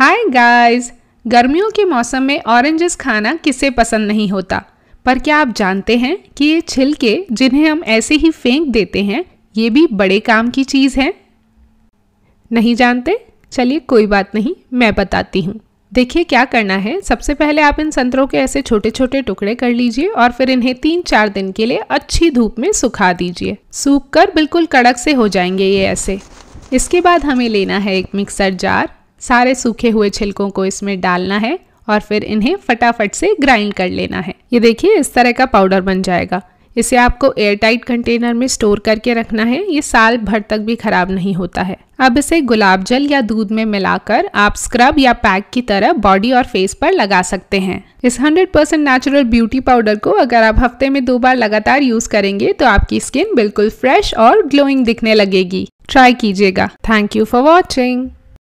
hi guys गर्मियों के मौसम में ऑरेंजेस खाना किसे पसंद नहीं होता पर क्या आप जानते हैं कि ये छिलके जिन्हें हम ऐसे ही फेंक देते हैं ये भी बड़े काम की चीज़ है नहीं जानते चलिए कोई बात नहीं मैं बताती हूँ देखिए क्या करना है सबसे पहले आप इन संतरों के ऐसे छोटे छोटे टुकड़े कर लीजिए और फिर इन्हें तीन चार दिन के लिए अच्छी धूप में सुखा दीजिए सूख कर बिल्कुल कड़क से हो जाएंगे ये ऐसे इसके बाद हमें लेना है एक मिक्सर जार सारे सूखे हुए छिलकों को इसमें डालना है और फिर इन्हें फटाफट से ग्राइंड कर लेना है ये देखिए इस तरह का पाउडर बन जाएगा इसे आपको एयरटाइट कंटेनर में स्टोर करके रखना है ये साल भर तक भी खराब नहीं होता है अब इसे गुलाब जल या दूध में मिलाकर आप स्क्रब या पैक की तरह बॉडी और फेस पर लगा सकते हैं इस 100% परसेंट नेचुरल ब्यूटी पाउडर को अगर आप हफ्ते में दो बार लगातार यूज करेंगे तो आपकी स्किन बिल्कुल फ्रेश और ग्लोइंग दिखने लगेगी ट्राई कीजिएगा थैंक यू फॉर वॉचिंग